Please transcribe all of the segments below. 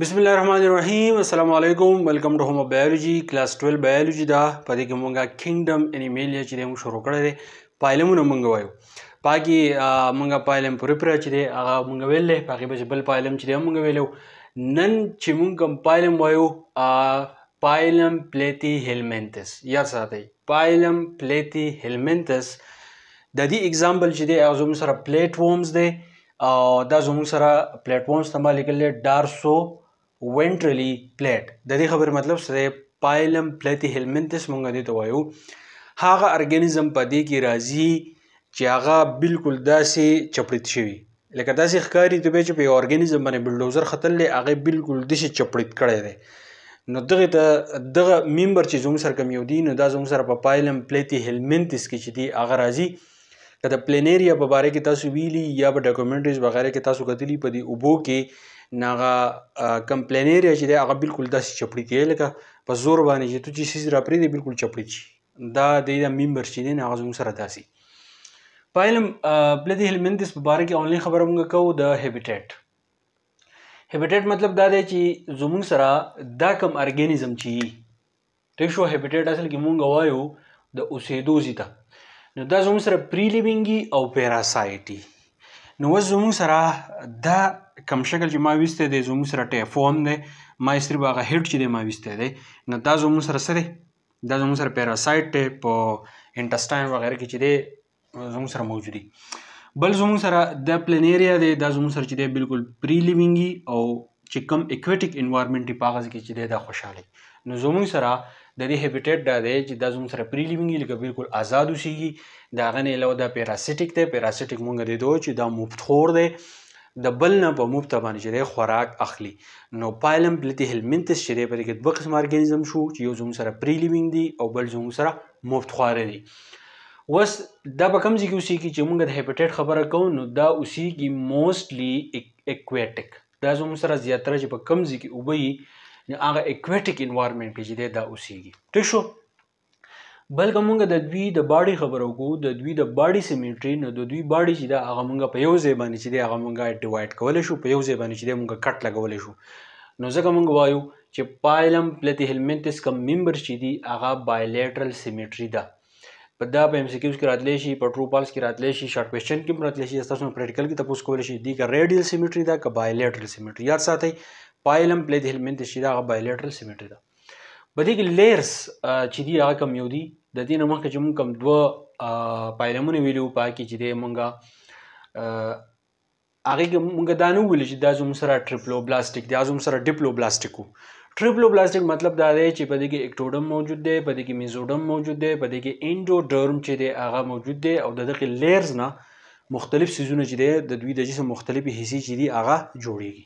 بسم الله الرحمن الرحیم السلام علیکم ویلکم ټو هوم بایولوژي کلاس 12 بایولوژي دا پدې کې مونږه کینګډم انیمالیا چې موږ شروع کړی دی پایلمونه مونږ وایو پاګي مونږه پایلم پرپر چې دی هغه مونږ ویلې پاګي به بل پایلم چې دی مونږ ویلو نن چې مونږ پایلم وایو پایلم پلیتی هیلمنتس یا ساتي پایلم پلیتی هیلمنتس د دې اگزامپل چې دی هغه زموږ سره پلیټ وورمز دی او دا زموږ سره پلیټ وورمز ته مالګل 400 وینټرلی پلیټ د دې خبر مطلب سره پایلم پلیټی هلمنتس مونږ دې ته وایو هغه ارګانیزم په دې کې راځي چې هغه بالکل داسې چپړت شوی لکه داسې ښکاری ته چې په اورګانیزم باندې بلډوزر خطل لې هغه بالکل داسې چپړت کړی دی نو دغه ته دغه ممبر چې زوم سره کوم یو دی نو دا زوم سره په پایلم پلیتی هلمنتس کې چې دی هغه راځي کله پلینریا په باره کې تاسو ویلي یا په ډاکومنټریز وغیرہ کې تاسو کتلی په دی اوبو کې نه هغه کمپلین ایریا چې دی هغه بالکل داسې چپړی دی لکه په زور باندې چې ته چې سیز را پرې دی بالکل چپړی شي دا د دې ممبر چې دی هغه زموږ سره داسې پایلم بل دې هلمندس مبارک اونلاین خبره موږ کوو د هیبیټیټ هیبیټیټ مطلب دا دی چې زمونږ سره دا کم ارګانیزم چې ټیک شو هیبیټیټ اصل کې مونږ وایو د اوسېدو ځای ته نو دا زمونږ سره پری لیوینګي او پیراسایټي نو اوس زموږ سره دا کم شکل چې ما ویستی دی زموږ سره ټیفوم دی ما صرف هغه هډ چې دی ما ویستی دی نو دا زموږ سره څه دی دا زموږ سره پیراسایټ دی په انټسټاین وغیرہ کې چې دی زموږ سره موجود دی بل زموږ سره د پلینیریا دی دا زموږ سره چې دی بالکل پری لیوینګي او چې کم اکویټک انوایرمنټ دی په هغه کې چې دی دا خوشحالي نو زموږ سره د دې هیبټیټ دا دی چې دا زموږ سره پری لیوینګ لکه بالکل آزاد اوسېږي د هغه نه علاوه دا پیراسیټیک دی پیراسیټیک مونږ د دوه چې دا مفتخور دی د بل نه په مفته باندې چې دی خوراک اخلي نو پایلم پلیتی هلمنتس چې دی په دې کې دوه قسم ارګانیزم شو چې یو زموږ سره پری لیوینګ دی او بل زموږ سره مفتخواره دی وس دا په کوم ځای کې اوسېږي چې مونږ د هیپټیټ خبره کوو نو دا اوسېږي موستلی اکویټک دا زموږ سره زیاتره چې په کوم ځای کې اوبه نه هغه اکویټیک انوایرنمنت کې چې دا اوسېږي ټیک شو بلکې مونږ د دوی د باډي خبرو کو د دوی د باډي سیمیټري نه د دوی باډي چې دا هغه مونږ په یو ځای باندې چې دا هغه مونږ ډیوایډ کولای شو په یو ځای باندې چې مونږ کټ لګولای شو نو ځکه مونږ وایو چې پایلم پلتی هلمنټس کم ممبر چې دی هغه بایلیټرل سیمیټري ده په دا په ایم سی کیوز کې راتلی شي په ټرو پالس کې راتلی شي شارټ کوېشن کې راتلی شي تاسو نو پریکټیکل کې تاسو کولای شي دی کا ریډیل سیمیټري دا کا بایلیټرل سیمیټري یاد ساتئ پایلم پلی د هلمنت چې دا بایلیټرل سیمټري ده په دې کې لیرز چې دی هغه کم یو دي د دې نه مخکې چې مونږ کم دوه پایلمونه ویلو پای کې چې دی مونږه هغه کې مونږ دا نه ویل چې دا زموږ سره ټریپلو بلاستیک دی زموږ سره ډیپلو بلاستیک وو ټریپلو بلاستیک مطلب دا دی چې په دې کې اکټوډم موجود دی په دې کې میزوډم موجود دی په دې کې انډوډرم چې دی هغه موجود دی او د دغه لیرز نه مختلف سيزونه چې دی د دوی د جسم مختلفې حصې چې دی هغه جوړیږي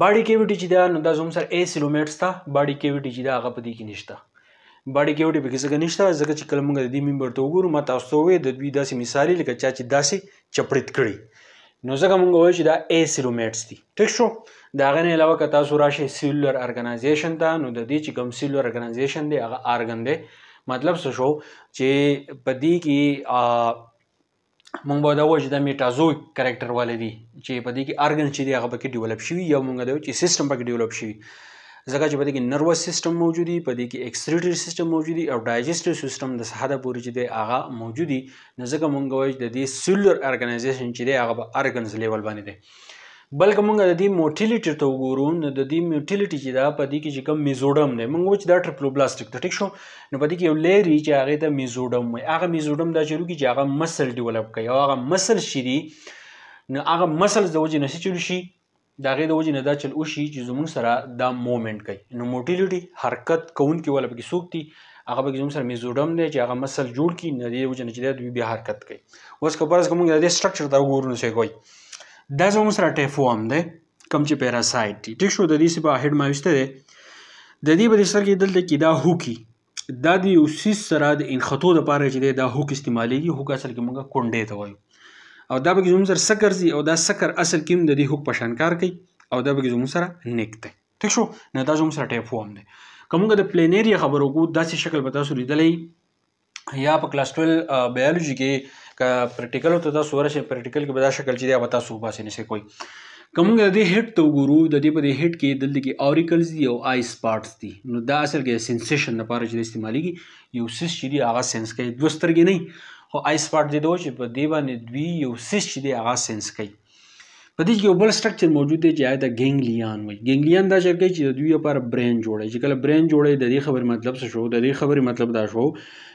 باډي کیویټي چې دا نو دا زوم سر 8 سیلومیټس تا باډي کیویټي چې دا هغه په دې کې نشته باډي کیویټي به څنګه نشته ځکه چې کلمنګ د دې ممبر ته وګورو ما تاسو وې د دوی داسې مثال لکه چا چې داسې چپړت کړي نو ځکه مونږ وایو چې دا 8 سیلومیټس دي ټیک شو دا غن علاوه که تاسو راشي سیلولر ارګنایزیشن ته نو د دې چې کوم سیلولر ارګنایزیشن دی هغه ارګن دی مطلب څه شو چې په دې کې مونږ به دا وایو چې دا میټازو کرکټر والی وي چې په دې کې ارګن چې دی هغه پکې ډیولپ شوي یا مونږ دا وایو چې سیستم پکې ډیولپ شوي ځکه چې په دې کې نروس سیستم موجودي په دې کې ایکسټریټری سیستم موجودي او ډایجسټیو سیستم د ساده پورې چې دی هغه موجودي نو ځکه مونږ وایو چې د دې سیلولر ارګنایزیشن چې دی هغه به ارګنز لیول باندې دی بلکې موږ د دې موټیلیټي ته وګورو نو د دې موټیلیټي چې دا په دې کې چې کوم میزوډم دی موږ وچ دا ټریپلوبلاستیک ته ټیک شو نو په دې کې یو لیری چې هغه ته میزوډم وي هغه میزوډم دا چلو کې چې هغه مسل ډیولپ کوي او هغه مسل شری نو هغه مسل د وجې نشي چلو شي دا غي د وجې نه دا چل او شي چې زمون سره دا موومېنټ کوي نو موټیلیټي حرکت کون کې ولا پکې سوکتي هغه به زموږ سره میزوډم دی چې هغه مسل جوړ کی نه دی وجه نه چې دا دوی بیا حرکت کوي اوس که پرز کوم د دې سټرکچر دا وګورو نو څه کوي دا زموږ سره ټیپ وام دی کوم چې پیراسایټ دی ټیک شو د دې څخه هډ ما وسته دی د دې په سر کې دلته کې دا هوکی دا د یو سیس سره د انخطو د پاره چې دا هوک استعمالیږي هوک اصل کې موږ کونډې ته وایو او دا به زموږ سره سکر زی او دا سکر اصل کې د دې هوک په شان کار کوي او دا به زموږ سره نیک دی ټیک شو نه دا زموږ سره ټیپ وام دی کومګه د پلینری خبرو کو داسې شکل به تاسو لیدلې یا په کلاس 12 بیولوژي کې ک پریکټیکل ته تاسو ورشي پریکټیکل کې به دا شکل چې دا وتا سو باسي نشي کوئی کومګه د دې هټ ته ګورو د دې په دې هټ کې دلته کې اوریکلز دی او آی سپارټس دی نو دا اصل کې سنسیشن لپاره چې استعمالېږي یو سیس چې دی هغه سنس کوي دوسترګې نه خو آی سپارټ دی دوی چې په دی باندې دوی یو سیس چې دی هغه سنس کوي په دې کې یو بل سټرکچر موجود دی چې آیا د ګینګلیان وایي ګینګلیان دا شرکت چې د دوی لپاره برین جوړي چې کله برین جوړي د دې خبرې مطلب څه شو د دې خبرې مطلب دا شو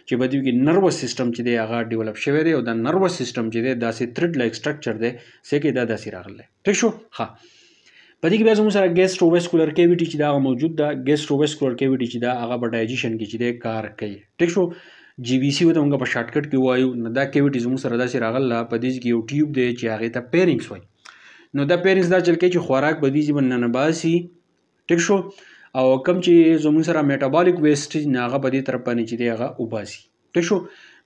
چې په دې کې نروس سیستم چې دی هغه ډیولپ شوی دی او دا نروس سیستم چې دی داسې تھریډ لایک سټرکچر دی څه کې دا داسې راغلی ٹھیک شو ها په دې کې بیا زموږ سره ګیسټروویسکولر کیویټي چې دا موجود ده ګیسټروویسکولر کیویټي چې دا هغه په ډایجیشن کې چې دی کار کوي ٹھیک شو جی وی سی وته موږ په شارټ کټ کې وایو نو دا کیویټي زموږ سره داسې راغله په دې کې یو ټیوب دی چې هغه ته پیرینګس وایي نو دا پیرنټس دا چل کوي چې خوراک به دې ځبن نه باسي ټیک شو او کم چې زموږ سره میټابولیک ویسټ نه هغه به دې تر پنه چې دی هغه وباسي ټیک شو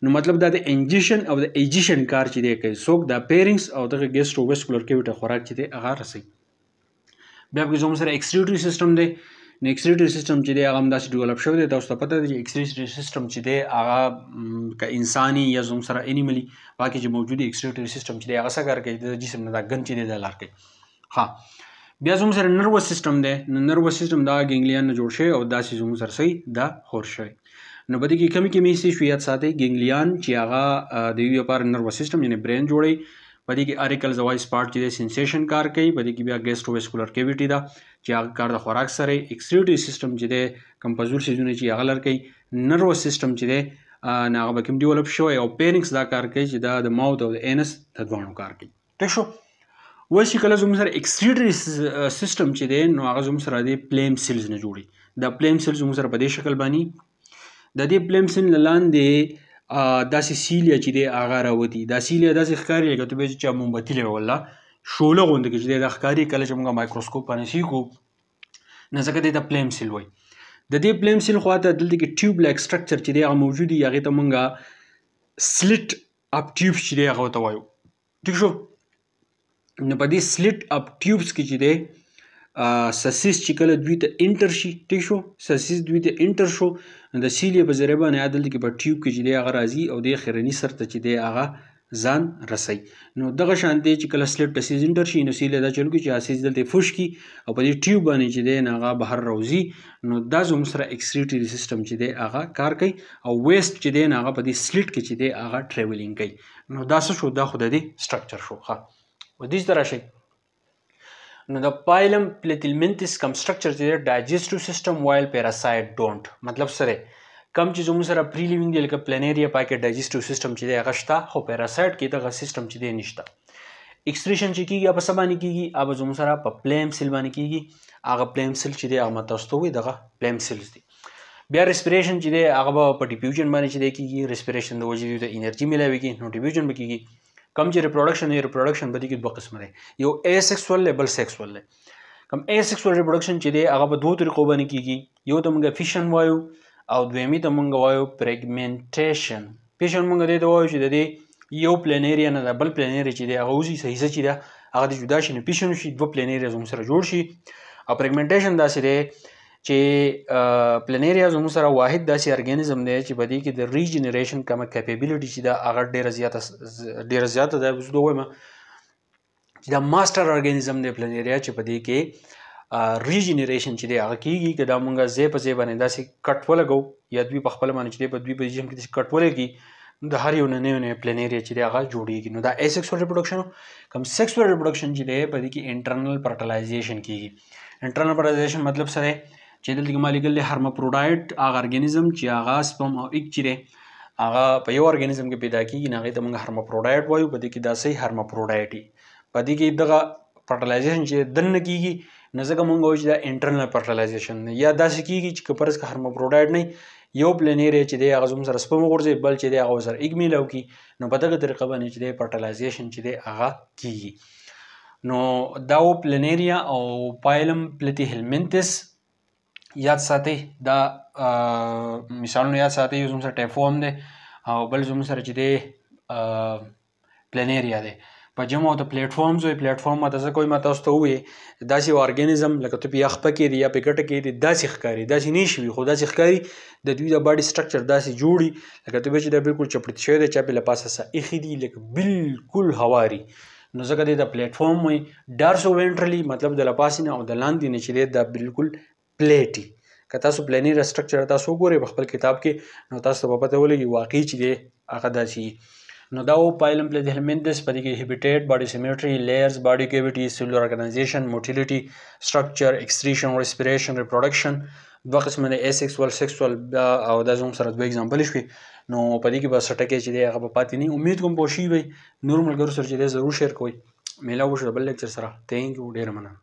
نو مطلب دا د انجیشن او د ایجیشن کار چې دی کوي څوک دا پیرنټس او د ګیسټرو ویسکولر کیویټا خوراک چې دی هغه رسي بیا به زموږ سره ایکسټریټری سیستم دی نو ایکسریټری سیستم چې دی هغه هم داسې ډیولپ شوی دی تاسو ته پته دی چې ایکسریټری سیستم چې دی هغه که انساني یا زوم سره انیملي باقي چې موجوده ایکسریټری سیستم چې دی هغه څه کار کوي د جسم نه دا غن چې دی دا لار کوي ها بیا زوم سره نروس سیستم دی نو نروس سیستم دا ګینګلیان نه جوړ شوی او داسې زوم سره سي دا خور شوی نو بده کې کمی کمی سي شویات ساتي ګینګلیان چې هغه د یو لپاره نروس سیستم یعنی برین جوړي پدې کې اریکل زوایس پارت چې سینسیشن کار کوي پدې کې بیا ګیسټروویسکولر کیویټي دا چې هغه کار د خوراک سره اکسټریټری سیستم چې دی کمپوزول سیزونه چې هغه لر کوي نرو سیستم چې دی ناغه به کوم ډیولپ شوی او پینکس دا کار کوي چې دا د ماوت او د انس د دوانو کار کوي ټیک شو وایي چې کله زموږ سره اکسټریټری سیستم چې دی نو هغه زموږ سره د پلیم سیلز نه جوړي د پلیم سیلز زموږ سره په دې شکل باندې د دې پلیم سیل لاندې داسې سیلیا چې دی هغه راوتی دا سیلیا داسې ښکاري لکه ته به چې مونبتي لوي والله شوله غوندې کې چې د ښکاری کله چې موږ مایکروسکوپ باندې شي نو ځکه د پلیم سیل وای د دې پلیم سیل خواته دلته کې ټیوب لایک سټرکچر چې دی هغه موجود دی هغه ته موږ سلیټ اپ ټیوب چې دی هغه ته وایو ٹھیک شو نو په دې سلیټ اپ ټیوبس کې چې دی سسیس چې کله دوی ته انټر شي ټیک شو سسیس دوی ته انټر شو د سیلې په ذریعہ باندې عدل کې په ټیوب کې چې دی هغه راځي او د خیرنی سر ته چې دی هغه ځان رسي نو دغه شان دی چې کله سلیپ ټسیز انټر شي نو سیله دا چل کی چې اسیز دلته فوش کی او په دې ټیوب باندې چې دی هغه بهر راوځي نو دا زوم سره ایکسټریټری سیستم چې دی هغه کار کوي او ویست چې دی هغه په دې سلیټ کې چې دی هغه ټریولینګ کوي نو دا څه شو دا خو د دې سټرکچر شو ښه و دې سره شي نو د پایلم پلیتلمنتس کم سټرکچر چې دی ډایجسټیو سیستم وایل پیراسایټ ډونټ مطلب سره کم چې زموږ سره پری لیوینګ دی لکه پلینیریا پای کې ډایجسټیو سیستم چې دی هغه شته خو پیراسایټ کې دغه سیستم چې دی نشته ایکستریشن چې کیږي په سبانه کیږي اوب زموږ سره په پلیم سیل باندې کیږي هغه پلیم سیل چې دی هغه متاستو وي دغه پلیم سیلز دي بیا ریسپریشن چې دی هغه په ډیفیوژن باندې چې دی کیږي ریسپریشن د وجې د انرژي ملاويږي نو ډیفیوژن به کیږي کم چې ریپروډکشن یې ریپروډکشن به دي دوه قسم دی یو اسکسوال دی بل سکسوال دی کم اسکسوال ریپروډکشن چې دی هغه په دوه طریقو باندې کیږي یو ته موږ فیشن وایو او دویمی ته مونږ وایو پریګمنټیشن پیشن مونږ دې ته وایو چې د دې یو پلینیریا نه د بل پلینیریا چې دی هغه وزي صحیح چې دی هغه د جدا شي نه پیشن شي دوه پلینیریا زموږ سره جوړ شي او پریګمنټیشن داسې دی چې پلینیریا زموږ سره واحد داسې ارګانیزم دی چې بدی کې د ریجنریشن کومه کیپیبিলিټی چې دا هغه ډیره زیاته ډیره زیاته ده زه دوه ما چې دا ماستر ارګانیزم دی پلینیریا چې بدی کې ریجنریشن چې دی هغه کیږي که دا مونږه زی په زی باندې داسې کټ ولګو یا دوی په خپل باندې چې دی په دوی په جسم کې داسې کټ ولګي د هر یو نه نه پلینیریا چې دی هغه جوړیږي نو دا ایسکسوال ریپروډکشن کم سیکسوال ریپروډکشن چې دی په دې کې انټرنل فرټیلایزیشن کیږي انټرنل فرټیلایزیشن مطلب څه دی چې دلته کې مالیکل دی هرمافروډایټ هغه ارګانیزم چې هغه سپم او ایک چې دی هغه په یو ارګانیزم کې پیدا کیږي نه هغه ته موږ هرمافروډایټ وایو په دې کې دا صحیح هرمافروډایټي په دې کې دغه فرټیلایزیشن چې دنه کیږي نه ځکه مونږ وایو چې دا انټرنل پرټلایزیشن دی یا داسې کیږي چې کپرس که هرموپروډایډ نه یو پلینیر چې دی هغه زوم سره سپم غورځي بل چې دی هغه سره ایګ میلاو کی نو په دغه طریقه باندې چې دی پرټلایزیشن چې دی هغه کیږي نو دا و پلینیریا او پایلم پلیتی هلمنتس یاد ساتي دا مثالونه یاد ساتي یو زوم سره ټیفوم دی او بل زوم سره چې دی پلینیریا دی په جمع او د پلیټفارمز وي پلیټفارم ماته څه کوي ماته تاسو وي داسې اورګانیزم لکه ته په یخ پکې دی یا په ګټه کې دی داسې ښکاری داسې نشوي خو داسې ښکاری د دوی د باډي سټرکچر داسې جوړي لکه ته به چې د بالکل چپړت شوی دی چا په لپاسه سه اخی دی لکه بالکل هواري نو ځکه د پلیټ فارم وي ډارسو وینټرلی مطلب د لپاسې نه او د لاندې نه چې دا بالکل پلیټي که تاسو پلانیر سټرکچر تاسو ګورئ په خپل کتاب کې نو تاسو په پته ولګي واقعي چې دی هغه داسې Now the O phylum plays the helminthes particularly habitat, body symmetry, layers, body cavity, cellular organization, motility, structure, excretion, respiration, reproduction دوه قسمه د اسکسوال سکسوال او د زوم سره دوه اگزامپل شوي نو په دې کې به سټکه چې دی هغه به پاتې نه امید کوم پوه شي وي نور ملګرو سره چې دی ضرور شیر کوئ میلا وشو بل لیکچر سره تینک یو ډېر مننه